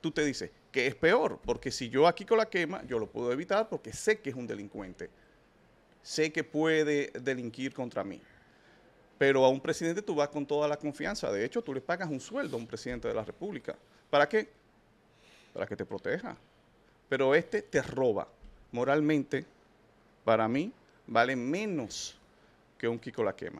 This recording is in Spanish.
tú, te dices, que es peor, porque si yo aquí con la quema, yo lo puedo evitar porque sé que es un delincuente, sé que puede delinquir contra mí. Pero a un presidente tú vas con toda la confianza, de hecho tú le pagas un sueldo a un presidente de la República. ¿Para qué? Para que te proteja. Pero este te roba. Moralmente, para mí, vale menos que un Kiko la quema.